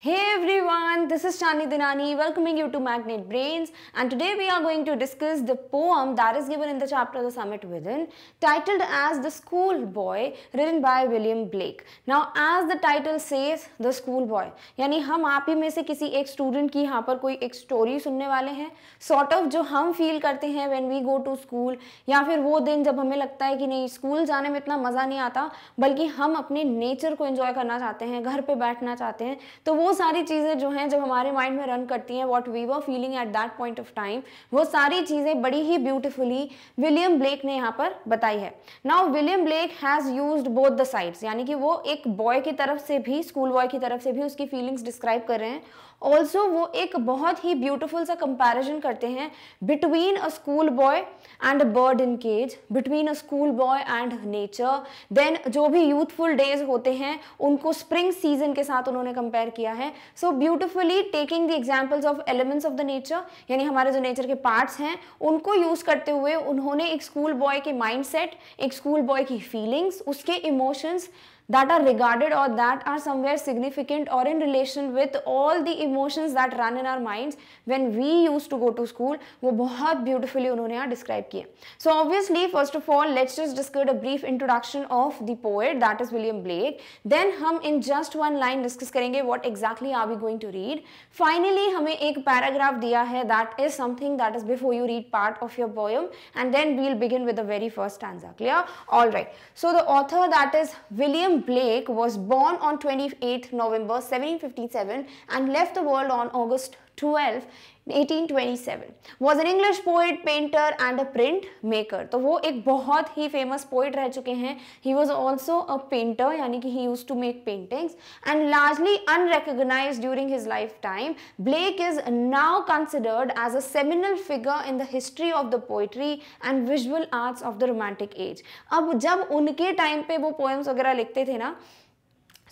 Hey everyone everyone, this is chandni Dinani welcoming you to Magnet Brains and today we are going to discuss the poem that is given in the chapter The Summit Within titled as The school boy written by William Blake. Now as the title says The school boy yani hum aap hi mein se kisi ek student ki yahan par koi ek story sunne wale hain sort of jo hum feel karte hain when we go to school ya fir wo din jab hame lagta hai ki nahi school jane mein itna maza nahi aata balki hum apne nature ko enjoy karna chahte hain ghar pe baithna chahte hain to wo sari चीज़ें जो हैं जब हमारे mind में run करती हैं what we were feeling at that point of time वो सारी चीज़ें बड़ी ही ब्यूटिफुली विलियम ब्लेक ने यहाँ पर बताई है now William Blake has used both the sides यानी कि वो एक बॉय की तरफ से भी स्कूल बॉय की तरफ से भी उसकी फीलिंग्स डिस्क्राइब कर रहे हैं ऑल्सो वो एक बहुत ही ब्यूटिफुल सा कंपेरिजन करते हैं between a school boy and a bird in cage between a school boy and nature then जो भी यूथफुल डेज होते हैं उनको स्प्रिंग सीजन के साथ उन्होंने कंपेयर किया है so so, beautifully taking the examples of elements of the nature यानी हमारे जो नेचर के पार्ट्स हैं उनको यूज़ करते हुए उन्होंने एक स्कूल बॉय के सेट एक स्कूल बॉय की फीलिंग्स उसके emotions that are regarded or that are somewhere significant or in relation with all the emotions that run in our minds when we used to go to school वो बहुत beautifully उन्होंने यहाँ describe किए So obviously first of all let's just discuss a brief introduction of the poet that is William Blake then हम in just one line discuss करेंगे what exactly are we going to read finally हमें एक paragraph दिया है that is something that is before you read part of your poem and then we'll begin with the very first stanza clear all right so the author that is William Blake was born on 28 November 1757 and left the world on August 12 1827 was an English poet, painter and a print maker. तो वो एक बहुत ही famous poet रह चुके हैं He was also a painter यानी कि he used to make paintings and largely unrecognized during his lifetime. Blake is now considered as a seminal figure in the history of the poetry and visual arts of the romantic age. अब जब उनके time पे वो poems वगैरह लिखते थे ना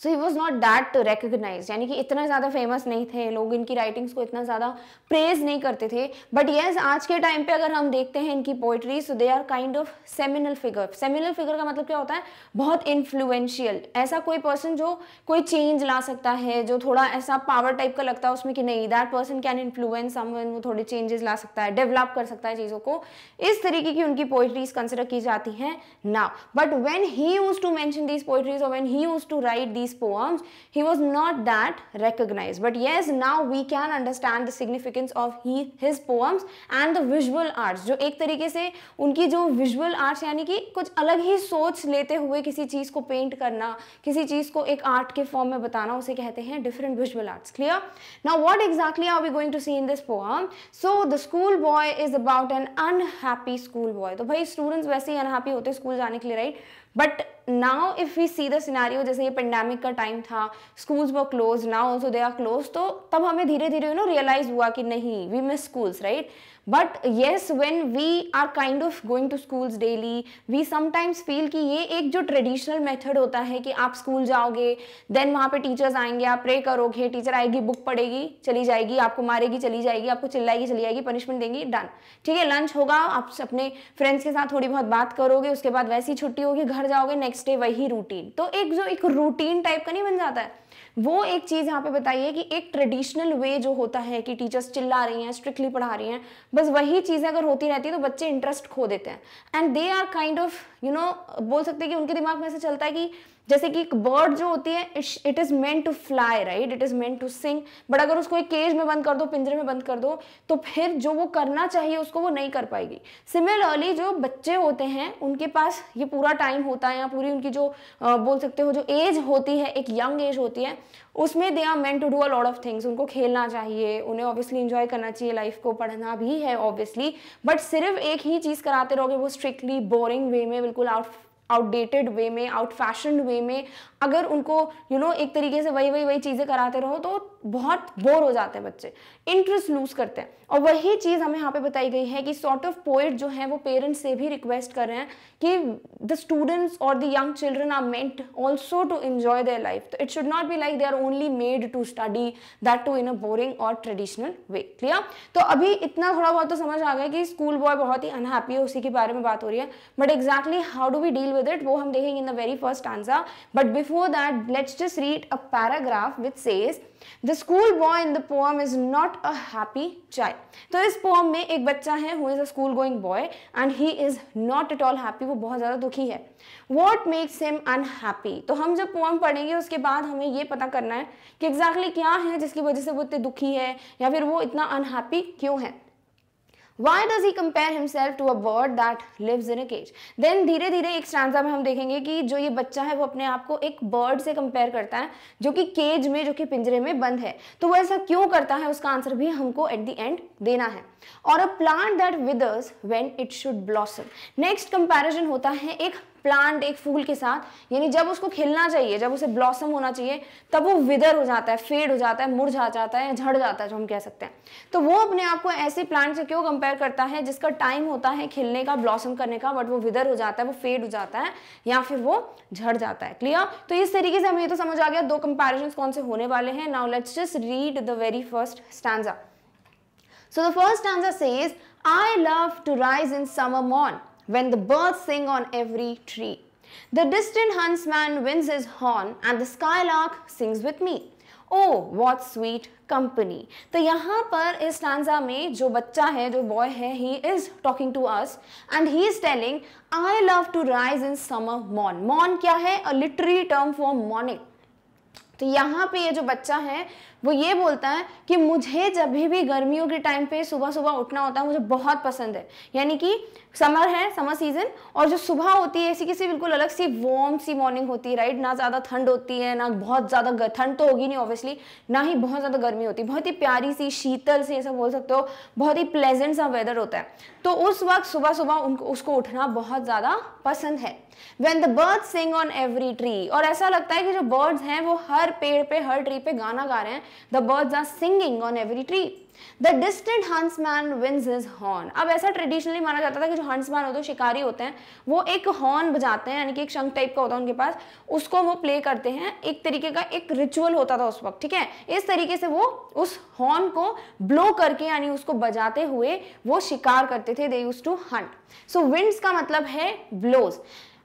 so he was not that recognize यानी कि इतना ज़्यादा फेमस नहीं थे लोग इनकी राइटिंग्स को इतना ज़्यादा प्रेज नहीं करते थे बट येस yes, आज के टाइम पे अगर हम देखते हैं इनकी poetry so they are kind of seminal figure seminal figure का मतलब क्या होता है बहुत इन्फ्लुएंशियल ऐसा कोई पर्सन जो कोई चेंज ला सकता है जो थोड़ा ऐसा पावर टाइप का लगता है उसमें कि नहीं दैट पर्सन कैन इन्फ्लुएंस हम वो थोड़े चेंजेस ला सकता है डेवलप कर सकता है चीज़ों को इस तरीके की उनकी पोइट्रीज कंसिडर की जाती हैं ना but when he use to mention these poetries और when he use to write these these poems, he was not that recognized. But yes, now we can understand the significance of he, his poems and the visual arts. jo ek tarike se unki jo visual arts yani ki kuch alag hi soch lete hue kisi cheez ko paint karna kisi cheez ko ek art ke form mein batana use kehte hain different visual arts. Clear? Now what exactly are we going to see in this poem? So the school boy is about an unhappy school boy. to bhai students वैसे ही unhappy होते school जाने के लिए right right? But now if we see the scenario जैसे ये pandemic का time था schools वो close now also they are close तो तब हमें धीरे धीरे यू नो रियलाइज हुआ कि नहीं we miss schools right but yes when we are kind of going to school daily we sometimes feel कि ये एक जो ट्रेडिशनल मेथड होता है कि आप स्कूल जाओगे देन वहाँ पे टीचर्स आएंगे आप प्रे करोगे टीचर आएगी बुक पढ़ेगी चली जाएगी आपको मारेगी चली जाएगी आपको चिल्लाएगी चली जाएगी पनिशमेंट देंगी डन ठीक है लंच होगा आप अपने फ्रेंड्स के साथ थोड़ी बहुत बात करोगे उसके बाद वैसी छुट्टी होगी घर जाओगे नेक्स्ट डे वही रूटीन तो एक जो एक रूटीन टाइप का नहीं बन जाता है वो एक चीज़ यहाँ पे बताइए कि एक ट्रेडिशनल वे जो होता है कि टीचर्स चिल्ला रही हैं स्ट्रिक्टली पढ़ा रही हैं बस वही चीज़ें अगर होती रहती है तो बच्चे इंटरेस्ट खो देते हैं and they are kind of you know बोल सकते हैं कि उनके दिमाग में ऐसा चलता है कि जैसे कि एक बर्ड जो होती है it is meant to fly right it is meant to sing but अगर उसको एक केज में बंद कर दो पिंजरे में बंद कर दो तो फिर जो वो करना चाहिए उसको वो नहीं कर पाएगी सिमिलरली जो बच्चे होते हैं उनके पास ये पूरा टाइम होता है या पूरी उनकी जो आ, बोल सकते हो जो एज होती है एक यंग एज होती है उसमें they are meant to do a lot of things उनको खेलना चाहिए उन्हें ऑब्वियसली इंजॉय करना चाहिए लाइफ को पढ़ना भी है ऑब्वियसली बट सिर्फ एक ही चीज़ कराते रहोगे वो स्ट्रिक्टली बोरिंग वे में बिल्कुल आउट आउटडेटेड वे में आउट फैशन वे में अगर उनको यू you नो know, एक तरीके से वही वही वही चीज़ें कराते रहो तो बहुत बोर हो जाते हैं बच्चे इंटरेस्ट लूज करते हैं और वही चीज़ हमें यहाँ पे बताई गई है कि सॉर्ट ऑफ पोएट जो है वो पेरेंट्स से भी रिक्वेस्ट कर रहे हैं कि द स्टूडेंट्स और the young children are meant also to enjoy their life तो it should not be like they are only made to study that too in a boring और ट्रेडिशनल वे क्लियर तो अभी इतना थोड़ा बहुत तो समझ आ गया कि स्कूल बॉय बहुत ही अनहैप्पी है उसी के बारे में बात हो रही है but exactly how do we deal with it वो हम देखेंगे in the very first answer but before that let's just read a paragraph with says the school boy in the poem is not a happy child तो इस पोअम में एक बच्चा है who is a school going boy and he is not at all happy वो बहुत ज़्यादा दुखी है वॉट मेक्स हिम अनहैप्पी तो हम जब पोअम पढ़ेंगे उसके बाद हमें ये पता करना है कि एग्जैक्टली exactly क्या है जिसकी वजह से वो इतने दुखी है या फिर वो इतना अनहैप्पी क्यों है why does he compare himself to a bird that lives in a cage then धीरे धीरे एक स्टांजा में हम देखेंगे कि जो ये बच्चा है वो अपने आप को एक बर्ड से कंपेयर करता है जो कि केज में जो कि पिंजरे में बंद है तो वो ऐसा क्यों करता है उसका आंसर भी हमको एट द एंड देना है और a plant that withers when it should blossom next comparison होता है एक प्लांट एक फूल के साथ यानी जब उसको खिलना चाहिए जब उसे ब्लॉसम होना चाहिए तब वो विदर हो जाता है फेड हो जाता है मुरझा जाता है झड़ जाता है जो हम कह सकते हैं तो वो अपने आप को ऐसे प्लांट से क्यों कंपेयर करता है जिसका टाइम होता है खिलने का ब्लॉसम करने का बट वो विदर हो जाता है वो फेड हो जाता है या फिर वो झड़ जाता है क्लियर तो इस तरीके से हमें ये तो समझ आ गया दो कंपेरिजन कौन से होने वाले हैं now let's just read the very first stanza so the first stanza says, I love to rise in summer morn when the birds sing on every tree. The distant huntsman winds his horn and the skylark sings with me. Oh, what sweet company. तो यहाँ पर इस stanza में जो बच्चा है जो boy है he is talking to us and he is telling I love to rise in summer मॉन मॉन क्या है अ लिटरी टर्म is मॉर्निंग तो यहाँ वो ये बोलता है कि मुझे जब भी भी गर्मियों के टाइम पे सुबह सुबह उठना होता है मुझे बहुत पसंद है यानी कि समर है समर सीजन और जो सुबह होती है ऐसी किसी बिल्कुल अलग सी वार्म सी मॉर्निंग होती है राइट ना ज़्यादा ठंड होती है ना बहुत ज़्यादा ठंड तो होगी नहीं ऑब्वियसली ना ही बहुत ज़्यादा गर्मी होती है बहुत ही प्यारी सी शीतल सी ऐसा बोल सकते हो बहुत ही प्लेजेंट सा वेदर होता है तो उस वक्त सुबह सुबह उनको उसको उठना बहुत ज़्यादा पसंद है when the bird sing on every tree और ऐसा लगता है कि जो बर्ड्स हैं वो हर पेड़ पे हर ट्री पे गाना गा रहे हैं the birds are singing on every tree the distant huntsman winds his horn अब ऐसा ट्रेडिशनली माना जाता था कि जो हंसमैन होते हैं शिकारी होते हैं वो एक हॉर्न बजाते हैं यानी कि एक शंख टाइप का होता है उनके पास उसको वो प्ले करते हैं एक तरीके का एक रिचुअल होता था उस वक्त ठीक है इस तरीके से वो उस हॉर्न को ब्लो करके यानी उसको बजाते हुए वो शिकार करते थे they use to hunt so winds का मतलब है blows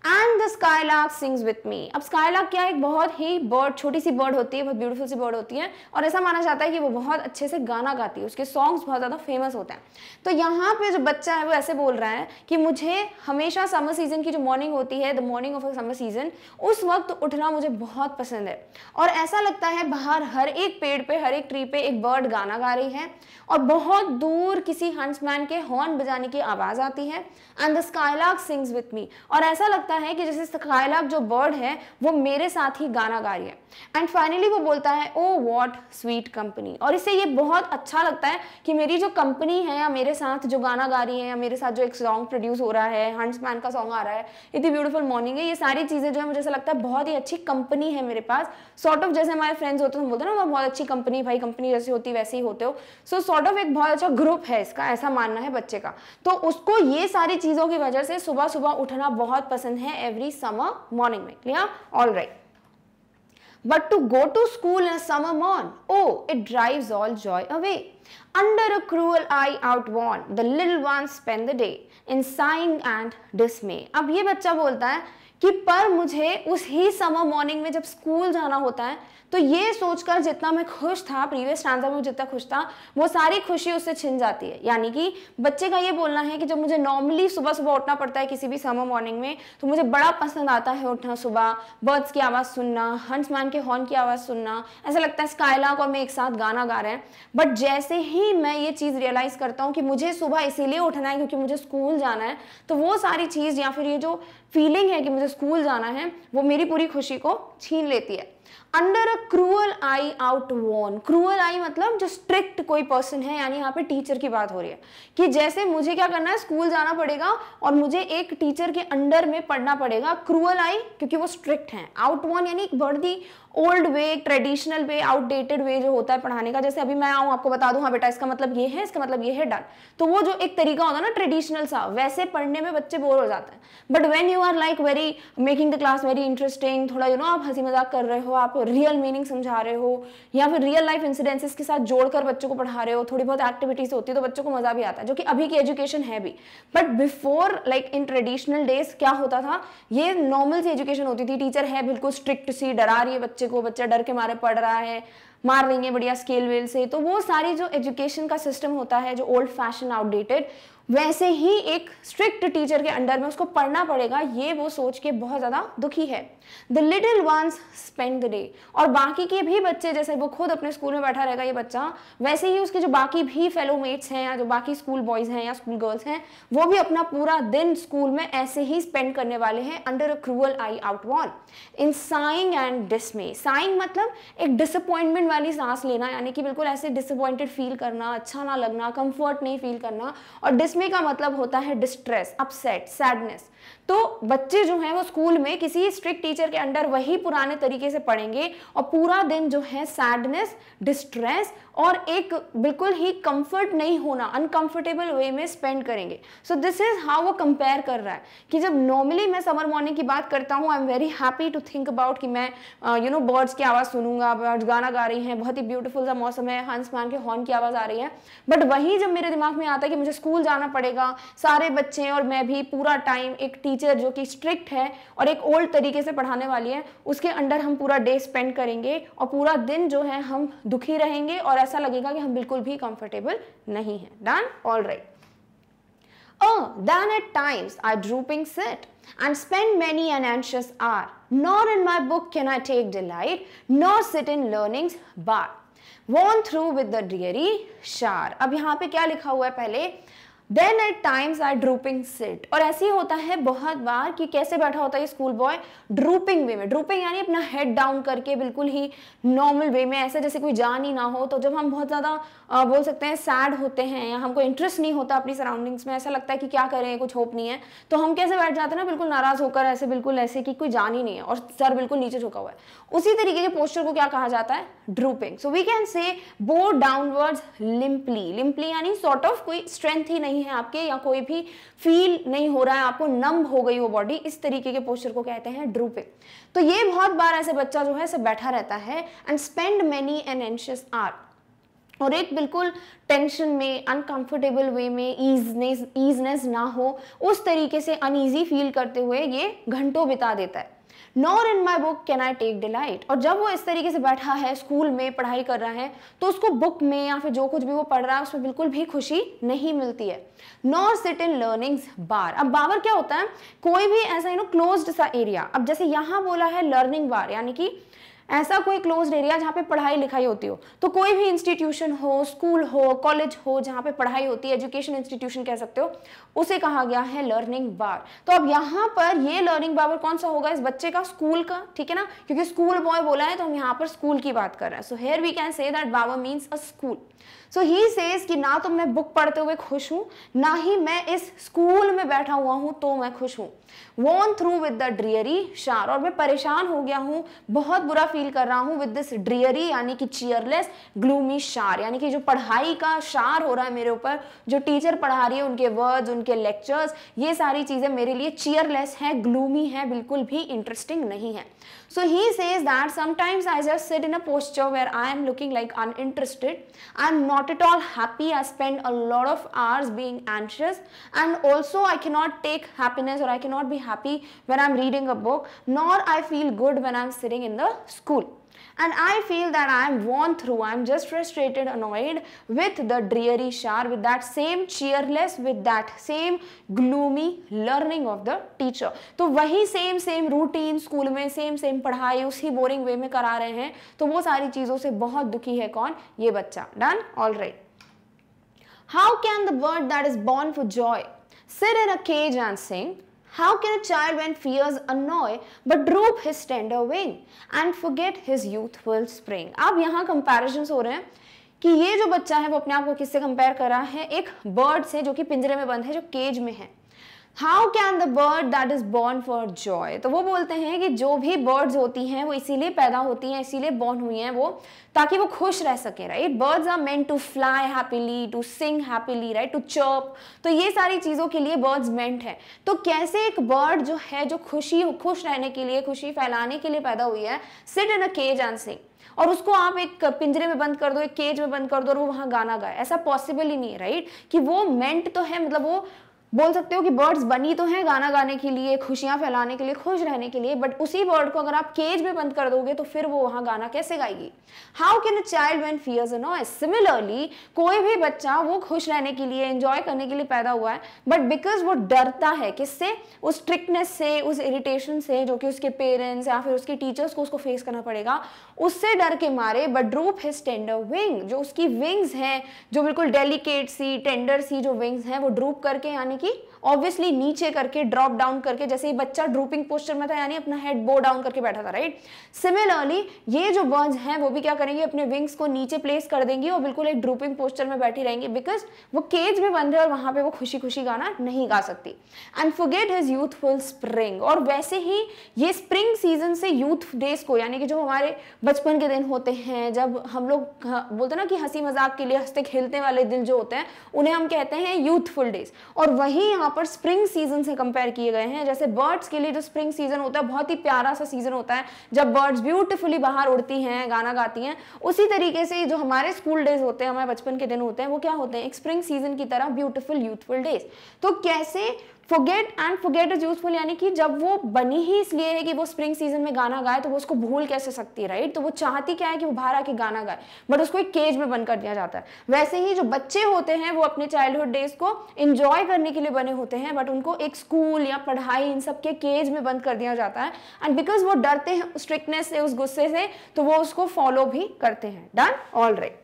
and the skylark sings with me अब स्काईलार्क क्या एक बहुत ही बर्ड छोटी सी बर्ड होती है बहुत ब्यूटीफुल सी बर्ड होती है और ऐसा माना जाता है कि वो बहुत अच्छे से गाना गाती है उसके सॉन्ग्स बहुत ज़्यादा फेमस होते हैं तो यहाँ पे जो बच्चा है वो ऐसे बोल रहा है कि मुझे हमेशा समर सीजन की जो मॉर्निंग होती है the morning of a summer season उस वक्त उठना मुझे बहुत पसंद है और ऐसा लगता है बाहर हर एक पेड़ पे हर एक ट्री पे एक बर्ड गाना गा रही है और बहुत दूर किसी हंसमैन के हॉर्न बजाने की आवाज़ आती है and the skylark sings with me और ऐसा लगता लगता है कि जैसे सखायलाक जो बर्ड है वो मेरे साथ ही गाना गा रही है एंड फाइनली वो बोलता है ओ वॉट स्वीट कंपनी और इससे ये बहुत अच्छा लगता है कि मेरी जो कंपनी है या मेरे साथ जो गाना गा रही है या मेरे साथ जो एक सॉन्ग प्रोड्यूस हो रहा है हंड्स मैन का सॉन्ग आ रहा है इतनी ब्यूटीफुल मॉर्निंग है ये सारी चीज़ें जो है मुझे ऐसा लगता है बहुत ही अच्छी कंपनी है मेरे पास सॉर्ट ऑफ जैसे हमारे फ्रेंड्स होते हैं बोलते हैं ना बहुत अच्छी कंपनी भाई कंपनी जैसी होती वैसे ही होते हो सो सॉर्ट ऑफ एक बहुत अच्छा ग्रुप है इसका ऐसा मानना है बच्चे का तो उसको ये सारी चीज़ों की वजह से सुबह सुबह उठना बहुत पसंद है एवरी समर मॉर्निंग में clear all right but to go to school in summer morn O it drive all joy away under a cruel eye outworn the लिल ones spend the day in sighing and dismay अब ये बच्चा बोलता है कि पर मुझे उस ही समर मॉर्निंग में जब स्कूल जाना होता है तो ये सोचकर जितना मैं खुश था प्रीवियस स्टांजा में जितना खुश था वो सारी खुशी उससे छिन जाती है यानी कि बच्चे का ये बोलना है कि जब मुझे नॉर्मली सुबह सुबह उठना पड़ता है किसी भी समर मॉर्निंग में तो मुझे बड़ा पसंद आता है उठना सुबह बर्ड्स की आवाज़ सुनना हंसमैन के हॉर्न की आवाज़ सुनना ऐसा लगता है स्काइलाक और मैं एक साथ गाना गा रहे हैं बट जैसे ही मैं ये चीज़ रियलाइज़ करता हूँ कि मुझे सुबह इसीलिए उठना है क्योंकि मुझे स्कूल जाना है तो वो सारी चीज़ या फिर ये जो फीलिंग है कि मुझे स्कूल जाना है वो मेरी पूरी खुशी को छीन लेती है under a cruel eye outworn cruel eye मतलब जो स्ट्रिक्ट कोई पर्सन है यानी यहाँ पे टीचर की बात हो रही है कि जैसे मुझे क्या करना है स्कूल जाना पड़ेगा और मुझे एक टीचर के अंडर में पढ़ना पड़ेगा क्रूअल आई क्योंकि वो स्ट्रिक्ट हैं आउट वॉन यानी एक बढ़ती old way traditional way outdated way जो होता है पढ़ाने का जैसे अभी मैं आऊँ आपको बता दूँ हाँ बेटा इसका मतलब ये है इसका मतलब ये है डन तो वो जो एक तरीका होता है ना ट्रेडिशनल सा वैसे पढ़ने में बच्चे बोर हो जाते हैं but when you are like very making the class very interesting थोड़ा यू नो आप हंसी मजाक कर रहे हो आप रियल मीनिंग समझा रहे हो या फिर रियल लाइफ इंसिडेंसेस के साथ जोड़कर बच्चों को पढ़ा रहे हो थोड़ी बहुत एक्टिविटीज होती है तो बच्चों को मजा भी आता है जो कि अभी की एजुकेशन है भी but before like in traditional days क्या होता था ये नॉर्मल सी एजुकेशन होती थी टीचर है बिल्कुल स्ट्रिक्ट सी डरा रही है बच्चे को बच्चा डर के मारे पढ़ रहा है मार रही बढ़िया स्केल वेल से तो वो सारी जो एजुकेशन का सिस्टम होता है जो ओल्ड फैशन आउटडेटेड वैसे ही एक स्ट्रिक्ट टीचर के अंडर में उसको पढ़ना पड़ेगा ये वो सोच के बहुत ज़्यादा दुखी है the little ones spend the day और बाकी के भी बच्चे जैसे वो खुद अपने स्कूल में बैठा रहेगा ये बच्चा वैसे ही उसके जो बाकी भी फेलो मेट्स हैं या जो बाकी स्कूल बॉयज़ हैं या स्कूल गर्ल्स हैं वो भी अपना पूरा दिन स्कूल में ऐसे ही स्पेंड करने वाले हैं under a cruel eye outworn in sighing and dismay sighing मतलब एक डिसअपॉइंटमेंट वाली सांस लेना यानी कि बिल्कुल ऐसे डिसअपॉइंटेड फील करना अच्छा ना लगना कम्फर्ट नहीं फील करना और डिसमे डिसमे का मतलब होता है डिस्ट्रेस अपसेट सैडनेस तो बच्चे जो हैं वो स्कूल में किसी स्ट्रिक्ट टीचर के अंडर वही पुराने तरीके से पढ़ेंगे और पूरा दिन जो है सैडनेस डिस्ट्रेस और एक बिल्कुल ही कंफर्ट नहीं होना अनकंफर्टेबल वे में स्पेंड करेंगे सो दिस इज़ हाउ वो कंपेयर कर रहा है कि जब नॉर्मली मैं समर मॉर्निंग की बात करता हूँ I am very happy to think about कि मैं यू नो बर्ड्स की आवाज़ सुनूंगा बर्ड्स गाना गा रही हैं बहुत ही ब्यूटीफुल सा मौसम है हंस मान के हॉर्न की आवाज़ आ रही है बट वही जब मेरे दिमाग में आता है कि मुझे स्कूल जाना जाना पड़ेगा सारे बच्चे और मैं भी पूरा टाइम एक टीचर जो कि स्ट्रिक्ट है और एक ओल्ड तरीके से पढ़ाने वाली है उसके अंडर हम पूरा डे स्पेंड करेंगे और पूरा दिन जो है हम दुखी रहेंगे और ऐसा लगेगा कि हम बिल्कुल भी कंफर्टेबल नहीं है done all right Oh, then at times I drooping sit and spend many an anxious hour. Nor in my book can I take delight, nor sit in learning's bar. Worn through with the dreary shower. अब यहाँ पे क्या लिखा हुआ है पहले then at times are drooping sit और ऐसे ही होता है बहुत बार कि कैसे बैठा होता है स्कूल बॉय ड्रूपिंग वे में ड्रूपिंग यानी अपना हेड डाउन करके बिल्कुल ही नॉर्मल वे में ऐसे जैसे कोई जान ही ना हो तो जब हम बहुत ज़्यादा बोल सकते हैं सैड होते हैं या हमको इंटरेस्ट नहीं होता अपनी सराउंडिंग्स में ऐसा लगता है कि क्या करें कुछ होप नहीं है तो हम कैसे बैठ जाते हैं ना बिल्कुल नाराज़ होकर ऐसे बिल्कुल ऐसे कि कोई जान ही नहीं है और सर बिल्कुल नीचे झुका हुआ है उसी तरीके के पोस्टर को क्या कहा जाता है ड्रूपिंग सो वी कैन से बो डाउनवर्ड्स लिम्पली लिम्पली यानी सॉर्ट ऑफ कोई स्ट्रेंथ ही नहीं नहीं है आपके या कोई भी फील नहीं हो रहा है आपको नम हो गई वो बॉडी इस तरीके के पोस्चर को कहते हैं ड्रूपिंग तो ये बहुत बार ऐसे बच्चा जो है ऐसे बैठा रहता है and spend many an anxious hour और एक बिल्कुल टेंशन में अनकंफर्टेबल वे में ईजनेस ईजनेस ना हो उस तरीके से अनईजी फील करते हुए ये घंटों बिता देता है nor in my book can I take delight और जब वो इस तरीके से बैठा है स्कूल में पढ़ाई कर रहा है तो उसको बुक में या फिर जो कुछ भी वो पढ़ रहा है उसमें बिल्कुल भी खुशी नहीं मिलती है nor sit in learning bower अब बावर क्या होता है कोई भी ऐसा यू नो क्लोज सा एरिया अब जैसे यहाँ बोला है लर्निंग बार यानी कि ऐसा कोई क्लोज एरिया जहाँ पे पढ़ाई लिखाई होती हो तो कोई भी इंस्टीट्यूशन हो स्कूल हो कॉलेज हो जहाँ पे पढ़ाई होती है एजुकेशन इंस्टीट्यूशन कह सकते हो उसे कहा गया है लर्निंग बार तो अब यहाँ पर ये लर्निंग बार कौन सा होगा इस बच्चे का स्कूल का ठीक है ना क्योंकि स्कूल बॉय बोला है तो हम यहाँ पर स्कूल की बात कर रहे हैं so here we can say that bower means a school so he says कि ना तो मैं बुक पढ़ते हुए खुश हूं ना ही मैं इस स्कूल में बैठा हुआ हूं तो मैं खुश हूँ worn through with the dreary shower और मैं परेशान हो गया हूँ बहुत बुरा फील कर रहा हूँ विद दिस ड्रियरी यानी कि चीयरलेस ग्लूमी शार यानी कि जो पढ़ाई का शार हो रहा है मेरे ऊपर जो टीचर पढ़ा रही है उनके वर्ड्स उनके लेक्चर्स ये सारी चीज़ें मेरे लिए चीयरलेस है ग्लूमी है बिल्कुल भी इंटरेस्टिंग नहीं है so he says that sometimes I just sit in a posture where I am looking like interested I am not not at all happy. I spend a lot of hours being anxious and also I cannot take happiness or I cannot be happy when I'm reading a book nor I feel good when I'm sitting in the school. and I feel that I am worn through, I am just frustrated, annoyed with the dreary shower, with that same cheerless, with that same gloomy learning of the teacher. to wahi same same routine school mein same same padhai usi boring way mein kara rahe hain to wo sari cheezon se bahut dukhi hai कौन ye bachcha done all right how can the bird that is born for joy sit in a cage and sing How can a child when fears annoy but droop his tender wing and forget his youthful spring? अब यहाँ comparisons हो रहे हैं कि ये जो बच्चा है वो अपने आप को किससे कंपेयर कर रहा है एक बर्ड से जो कि पिंजरे में बंद है जो केज में है how can the bird that is born for joy तो वो बोलते हैं कि जो भी बर्ड्स होती हैं वो इसीलिए पैदा होती हैं इसीलिए बॉर्न हुई हैं वो ताकि वो खुश रह सके right birds are meant to fly happily to sing happily right to chirp तो ये सारी चीज़ों के लिए बर्ड्स मेंट है तो कैसे एक बर्ड जो है जो खुशी खुश रहने के लिए खुशी फैलाने के लिए पैदा हुई है sit in a cage and sing और उसको आप एक पिंजरे में बंद कर दो एक केज में बंद कर दो और वो वहां गाना गाए ऐसा पॉसिबल ही नहीं है राइट कि वो मेंट तो है मतलब वो बोल सकते हो कि बर्ड्स बनी तो हैं गाना गाने के लिए खुशियां फैलाने के लिए खुश रहने के लिए बट उसी बर्ड को अगर आप केज में बंद कर दोगे तो फिर वो वहाँ गाना कैसे गाएगी how can a child when fears noise similarly कोई भी बच्चा वो खुश रहने के लिए एंजॉय करने के लिए पैदा हुआ है बट बिकॉज वो डरता है किससे उस स्ट्रिक्टनेस से उस इरिटेशन से जो कि उसके पेरेंट्स या फिर उसके टीचर्स को उसको फेस करना पड़ेगा उससे डर के मारे ड्रोप हिज टेंडर विंग जो उसकी विंग्स हैं जो बिल्कुल डेलिकेट सी टेंडर सी जो विंग्स हैं वो ड्रूप करके यानी कि ऑब्वियसली नीचे करके ड्रॉप डाउन करके जैसे ये बच्चा ड्रूपिंग पोस्टर में था यानी अपना हेड बो डाउन करके बैठा था राइट सिमिलरली ये जो बर्ड्स हैं वो भी क्या करेंगे अपने विंग्स को नीचे प्लेस कर देंगे और बिल्कुल एक ड्रूपिंग पोस्टर में बैठी रहेंगे बिकॉज वो केज में बंद रहे और वहां पर वो खुशी खुशी गाना नहीं गा सकती and forget his youthful spring और वैसे ही ये स्प्रिंग सीजन से यूथ डेज को यानी कि जो हमारे बचपन के दिन होते हैं जब हम लोग बोलते ना कि हंसी मजाक के लिए हंसते खेलते वाले दिन जो होते हैं उन्हें हम कहते हैं यूथफुल डेज और वही यहाँ पर स्प्रिंग सीजन से कंपेयर किए गए हैं जैसे बर्ड्स के लिए जो स्प्रिंग सीजन होता है बहुत ही प्यारा सा सीजन होता है जब बर्ड्स ब्यूटिफुली बाहर उड़ती हैं गाना गाती हैं उसी तरीके से जो हमारे स्कूल डेज होते हैं हमारे बचपन के दिन होते हैं वो क्या होते हैं एक स्प्रिंग सीजन की तरह ब्यूटिफुल यूथफुल डेज तो कैसे forget and forget is useful यानी कि जब वो बनी ही इसलिए है कि वो स्प्रिंग सीजन में गाना गाए तो वो उसको भूल कैसे सकती है राइट तो वो चाहती क्या है कि वो बाहर आके गाना गाए बट उसको एक केज में बंद कर दिया जाता है वैसे ही जो बच्चे होते हैं वो अपने चाइल्डहुड डेज को इंजॉय करने के लिए बने होते हैं बट उनको एक स्कूल या पढ़ाई इन सब के केज में बंद कर दिया जाता है एंड बिकॉज वो डरते हैं स्ट्रिक्टनेस से उस गुस्से से तो वो उसको फॉलो भी करते हैं done all right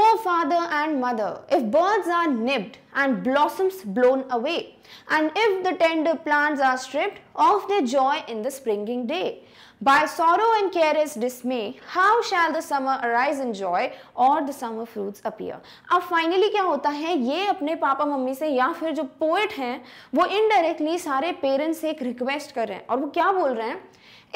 O father and mother if birds are nipped and blossoms blown away. And if the tender plants are stripped of their joy in the springing day, by sorrow and care is dismay, how shall the summer arise in joy or the summer fruits appear? ab finally kya hota hai ye apne papa mummy se ya fir jo poet hain wo indirectly sare parents se ek request kar rahe hain aur wo kya bol rahe hain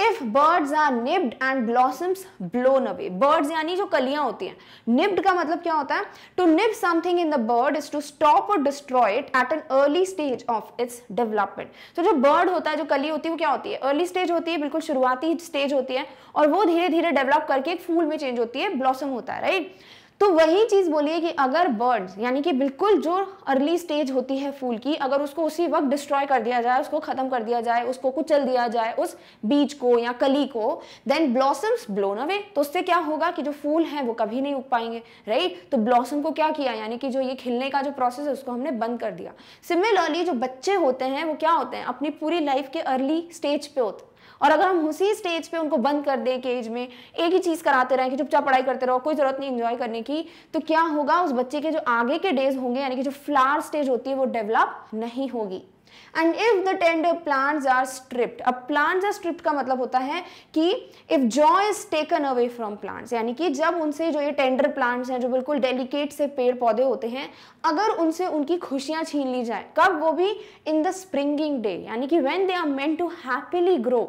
If birds are nibbed and blossoms blown away, birds यानी जो कलियाँ होती हैं nibbed का मतलब क्या होता है To nib something in the bird is to stop stop और destroy it at an early stage of its development तो जो बर्ड होता है जो कली होती है वो क्या होती है अर्ली स्टेज होती है बिल्कुल शुरुआती स्टेज होती है और वो धीरे धीरे डेवलप करके एक फूल में चेंज होती है ब्लॉसम होता है राइट तो वही चीज़ बोलिए कि अगर बर्ड्स यानी कि बिल्कुल जो अर्ली स्टेज होती है फूल की अगर उसको उसी वक्त डिस्ट्रॉय कर दिया जाए उसको ख़त्म कर दिया जाए उसको कुचल दिया जाए उस बीज को या कली को देन ब्लॉसम्स ब्लोन अवे तो उससे क्या होगा कि जो फूल है वो कभी नहीं उग पाएंगे राइट तो ब्लॉसम को क्या किया यानी कि जो ये खिलने का जो प्रोसेस है उसको हमने बंद कर दिया सिमिलरली जो बच्चे होते हैं वो क्या होते हैं अपनी पूरी लाइफ के अर्ली स्टेज पे होते हैं और अगर हम उसी स्टेज पे उनको बंद कर दें केज में एक ही चीज़ कराते रहें कि चुपचाप पढ़ाई करते रहो कोई ज़रूरत नहीं इंजॉय करने की तो क्या होगा उस बच्चे के जो आगे के डेज होंगे यानी कि जो फ्लावर स्टेज होती है वो डेवलप नहीं होगी and if the tender plants are stripped अब प्लांट्स आर स्ट्रिप्ट का मतलब होता है कि if joy is taken away from plants यानी कि जब उनसे जो ये टेंडर प्लांट्स हैं जो बिल्कुल डेलिकेट से पेड़ पौधे होते हैं अगर उनसे उनकी खुशियां छीन ली जाए कब वो भी इन द स्प्रिंगिंग डे यानी कि when they are meant to happily grow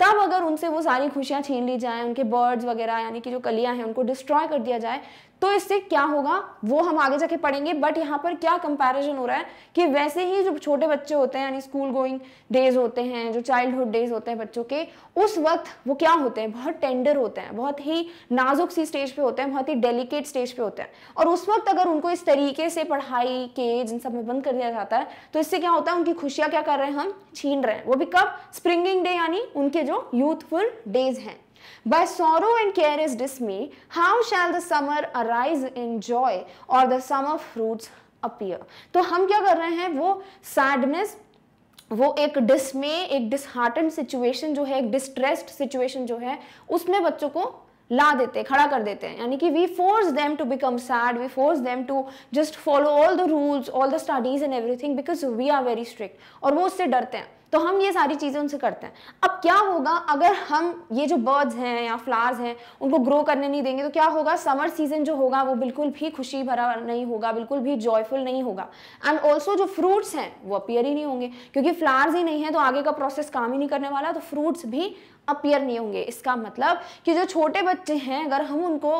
तब अगर उनसे वो सारी खुशियां छीन ली जाए उनके बर्ड्स वगैरह यानी कि जो कलियां हैं उनको डिस्ट्रॉय कर दिया जाए तो इससे क्या होगा वो हम आगे जाके पढ़ेंगे बट यहाँ पर क्या कंपैरिजन हो रहा है कि वैसे ही जो छोटे बच्चे होते हैं यानी स्कूल गोइंग डेज होते हैं जो चाइल्डहुड डेज होते हैं बच्चों के उस वक्त वो क्या होते हैं बहुत टेंडर होते हैं बहुत ही नाजुक सी स्टेज पे होते हैं बहुत ही डेलिकेट स्टेज पे होते हैं और उस वक्त अगर उनको इस तरीके से पढ़ाई के जिन सब में बंद कर दिया जाता है तो इससे क्या होता है उनकी खुशियाँ क्या कर रहे हैं हम छीन रहे हैं वो भी कब स्प्रिंगिंग डे यानी उनके जो यूथफुल डेज हैं By sorrow and care is dismay, how shall the summer arise in joy or the summer fruits appear? to hum kya kar rahe hain wo sadness वो एक डिसमे एक डिसहार्टन सिचुएशन जो है एक डिस्ट्रेस्ड सिचुएशन जो है उसमें बच्चों को ला देते हैं खड़ा कर देते हैं यानी कि we force them to become sad we force them to just follow all the rules all the studies and everything because we are very strict और वो उससे डरते हैं तो हम ये सारी चीज़ें उनसे करते हैं अब क्या होगा अगर हम ये जो बर्ड्स हैं या फ्लावर्स हैं उनको ग्रो करने नहीं देंगे तो क्या होगा समर सीजन जो होगा वो बिल्कुल भी खुशी भरा नहीं होगा बिल्कुल भी जॉयफुल नहीं होगा एंड ऑल्सो जो फ्रूट्स हैं वो अपियर ही नहीं होंगे क्योंकि फ्लावर्स ही नहीं है तो आगे का प्रोसेस काम ही नहीं करने वाला तो फ्रूट्स भी अपियर नहीं होंगे इसका मतलब कि जो छोटे बच्चे हैं अगर हम उनको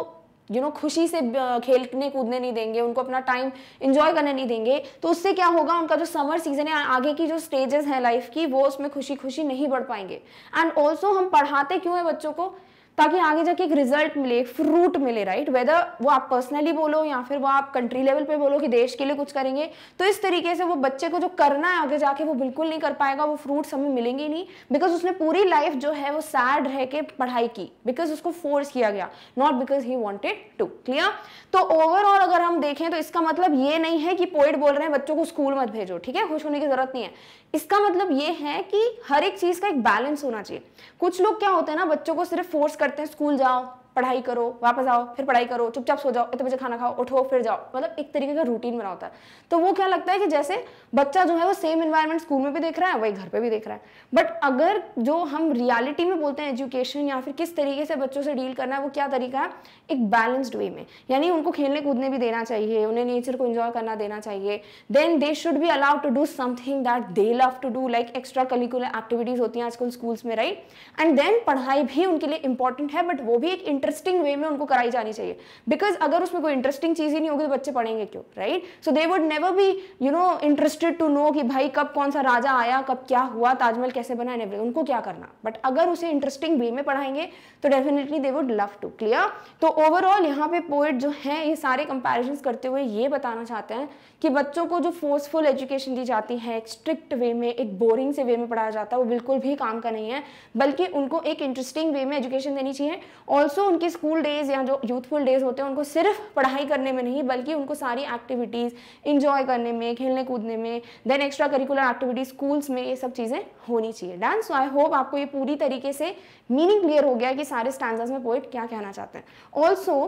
यू नो खुशी से खेलने कूदने नहीं देंगे उनको अपना टाइम इंजॉय करने नहीं देंगे तो उससे क्या होगा उनका जो समर सीजन है आगे की जो स्टेजेस हैं लाइफ की वो उसमें खुशी खुशी नहीं बढ़ पाएंगे एंड ऑल्सो हम पढ़ाते क्यों हैं बच्चों को ताकि आगे जाके एक रिजल्ट मिले फ्रूट मिले राइट वेदर वो आप पर्सनली बोलो या फिर वो आप कंट्री लेवल पे बोलो कि देश के लिए कुछ करेंगे तो इस तरीके से वो बच्चे को जो करना है आगे जाके वो बिल्कुल नहीं कर पाएगा वो फ्रूट हमें मिलेंगे नहीं बिकॉज उसने पूरी लाइफ जो है वो सैड रह के पढ़ाई की बिकॉज उसको फोर्स किया गया not because he wanted to clear तो ओवरऑल अगर हम देखें तो इसका मतलब ये नहीं है कि पोइट बोल रहे हैं बच्चों को स्कूल मत भेजो ठीक है खुश होने की जरूरत नहीं है इसका मतलब ये है कि हर एक चीज़ का एक बैलेंस होना चाहिए कुछ लोग क्या होते हैं ना बच्चों को सिर्फ फोर्स करते हैं स्कूल जाओ पढ़ाई करो वापस आओ फिर पढ़ाई करो चुपचाप सो जाओ इतने बजे खाना खाओ उठो फिर जाओ मतलब एक तरीके का रूटीन बना होता है तो वो क्या लगता है कि जैसे बच्चा जो है वो सेम इन्वायरमेंट स्कूल में भी देख रहा है वही घर पर भी देख रहा है बट अगर जो हम रियालिटी में बोलते हैं एजुकेशन या फिर किस तरीके से बच्चों से डील करना है वो क्या तरीका है एक बैलेंस्ड वे में यानी उनको खेलने कूदने भी देना चाहिए उन्हें नेचर को इन्जॉय करना देना चाहिए then they should be allowed to do something that they love to do like extra curricular activities होती हैं आजकल स्कूल्स में राइट एंड देन पढ़ाई भी उनके लिए इंपॉर्टेंट है बट वो भी एक इंटरेस्टिंग वे में उनको कराई जानी चाहिए बिकॉज अगर उसमें कोई इंटरेस्टिंग चीज़ ही नहीं होगी तो बच्चे पढ़ेंगे क्यों right so they would never be you know interested to know कि भाई कब कौन सा राजा आया कब क्या हुआ ताजमहल कैसे बना एंड एवरीथिंग उनको क्या करना बट अगर उसे इंटरेस्टिंग वे में पढ़ाएंगे तो definitely they would love to clear तो ओवरऑल यहाँ पे पोएट जो है ये सारे कंपेरिजन करते हुए ये बताना चाहते हैं कि बच्चों को जो फोर्सफुल एजुकेशन दी जाती है एक स्ट्रिक्ट वे में एक बोरिंग से वे में पढ़ाया जाता है वो बिल्कुल भी काम का नहीं है बल्कि उनको एक इंटरेस्टिंग वे में एजुकेशन देनी चाहिए ऑल्सो उनके स्कूल डेज या जो यूथफुल डेज होते हैं उनको सिर्फ पढ़ाई करने में नहीं बल्कि उनको सारी एक्टिविटीज़ इंजॉय करने में खेलने कूदने में then extra curricular activities schools में ये सब चीज़ें होनी चाहिए डन सो आई होप आपको ये पूरी तरीके से मीनिंग क्लियर हो गया कि सारे स्टैंडर्स में पोइट क्या कहना चाहते हैं ऑल्सो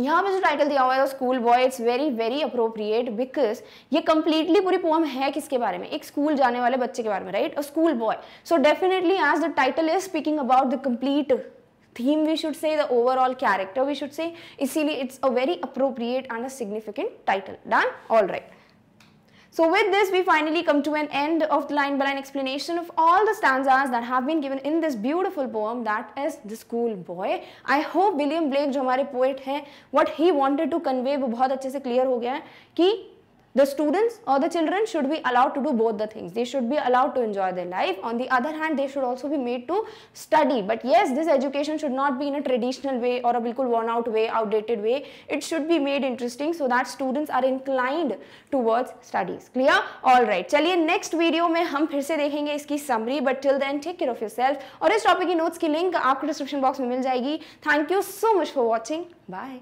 यहाँ पे जो टाइटल दिया हुआ है school boy it's very very appropriate because ये कम्प्लीटली पूरी पोम है किसके बारे में एक स्कूल जाने वाले बच्चे के बारे में right school boy so definitely as the title is speaking about the complete theme we should say the overall character we should say इसीलिए it's a very appropriate and a significant title done all right So with this, we finally come to an end of the line by line explanation of all the stanzas that have been given in this beautiful poem that is The School Boy. I hope William Blake who is our poet what he wanted to convey वो बहुत अच्छे clear हो गया the students or the children should be allowed to do both the things they should be allowed to enjoy their life on the other hand they should also be made to study but yes this education should not be in a traditional way or a bilkul worn out way outdated way it should be made interesting so that students are inclined towards studies clear all right chaliye next video mein hum फिर se dekhenge iski summary but till then take care of yourself aur is topic ki notes ki link aapko description box mein mil jayegi thank you so much for watching bye